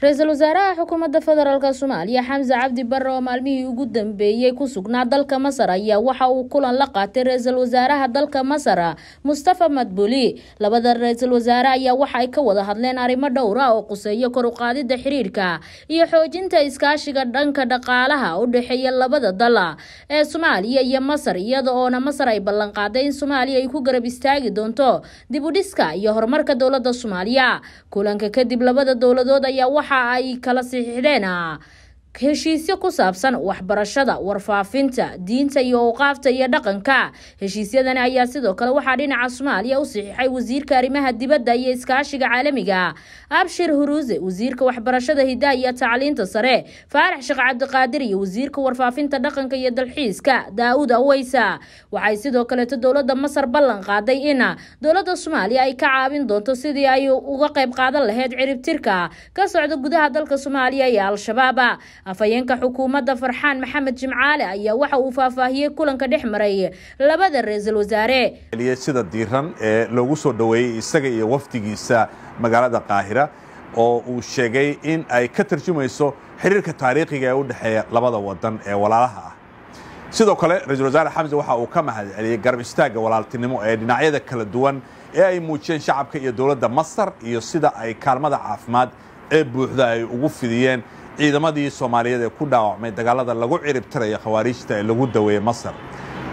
ra-iisul wasaaraha xukuumadda federaalk soomaaliya xamse cabdi bare oo maalmihii ugu dambeeyey ku sugnaa dalka masar ayaa waxa uu kulan la qaatay ra-iisul wasaaraha dalka masar mustafa madbuli labada ra-iisul wasaare ayaa waxa ay ka wada hadleen arrimo dhowra oo quseeya kor uqaadida xiriirka iyo xoojinta iskaashiga dhanka dhaqaalaha u dhexeeya labada dal ee soomaaliya iyo masar iyada oona masar ay ballanqaaday in soomaaliya ay ku garab istaagi doonto dibudhiska iyo horumarka dowlada soomaaliya kulanka kadib labada dowladood ayaa waxa ay kala saxiixdeen heshiisyo ku saabsan waxbarashada warfaafinta diinta iyo awqaafta iyo dhaqanka heshiisyadani ayaa sidoo kale waxaa dhinaca soomaaliya u saxiixay wasiirka arrimaha dibadda iyo iskaashiga caalamiga abshir huruuse wasiirka waxbarashada hidaha iyo tacliinta sare faarax sheekh cabdiqaadir iyo wasiirka warfaafinta dhaqanka iyo dalxiiska daa'uud aweysa waxay sidoo kaleeto dowladda masar ballan qaaday in dowladda soomaaliya ay ka caabin doonto sidii ay uga qayb qaadan lahayd ciribtirka ka socda gudaha dalka soomaaliya iyo al shabaaba afhayeenka xukuumadda farxaan maxamed jimcaale ayaa waxa uu faahfaahiyey kulanka dhex maray labada ra-iisul wasaare sida diiran ee loogu soo dhoweeyey isaga iyo wafdigiisa magaalada qaahira oo uu sheegay in ay ka tarjumayso xiriirka taariikhiga ee u dhexeeya labada wadan ee walaalaha ah sidoo kale ra-isul wasaare xamse waxa uu ka mahad celiyey garab istaagga walaaltinimo ee dhinacyada kala duwan ee ay muujiyeen shacabka iyo dowladda masar iyo sida ay kaalmada caafimaad ee buuxda ay ugu fidiyeen ciidamadii soomaaliyeed ee ku dhaawacmay dagaalada lagu ciribtiraya khawaariijta ee lagu daweeyey masar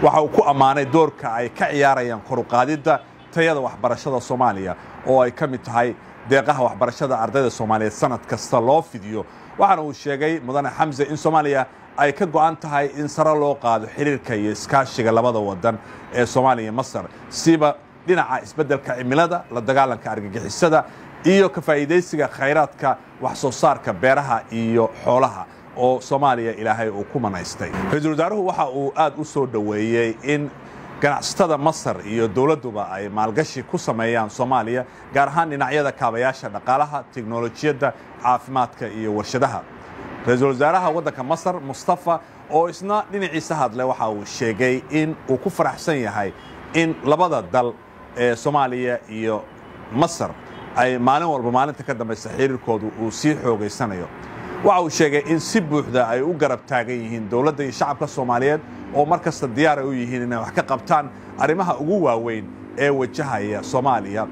waxa uu ku ammaanay doorka ay ka ciyaarayaan koruqaadidda tayada waxbarashada soomaaliya oo ay ka mid tahay deeqaha waxbarashada ardayda soomaaliyeed sanad kasta loo fidiyo waxaana uu sheegay mudane xamse in soomaaliya ay ka go'an tahay in sare loo qaado xiriirka iyo iskaashiga labada waddan ee soomaaliya iyo masar siba dhinaca isbeddelka cimilada la dagaalanka argagixisada iyo ka faa'iidaysiga khayraadka wax soo saarka beeraha iyo xoolaha oo soomaaliya ilaahay uu ku manaystay ra-iisul wasaaruhu waxa uu aad u soo dhoweeyey in ganacsatada masar iyo dowladduba ay maalgashi ku sameeyaan soomaaliya gaar ahaan dhinacyada kaabayaasha dhaqaalaha tiknolojiyadda caafimaadka iyo warshadaha ra-iisul wasaaraha waddanka masar mustafa oo isna dhinaciisa hadle waxa uu sheegay in uu ku faraxsan yahay in labada dal ee soomaaliya iyo masar ay maalin walba maalinta ka dambaysa xiriirkoodu uu sii xoogaysanayo waxa uu sheegay in si buuxda ay u garab taagan yihiin dowladda iyo shacabka soomaaliyeed oo mar kasta diyaara u yihiin inay wax ka qabtaan arrimaha ugu waaweyn ee wajahaya soomaaliya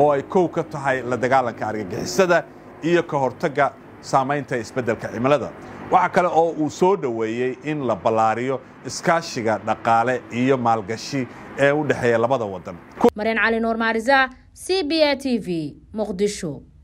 oo ay kow ka tahay la dagaalanka argagixisada iyo ka hortagga saamaynta isbeddelka cimilada waxa kale oo uu soo dhoweeyey in la ballaariyo iskaashiga dhaqaale iyo maalgashi ee u dhexeeya labada waddan mareen cali nuur maarisa c b a t v muqdisho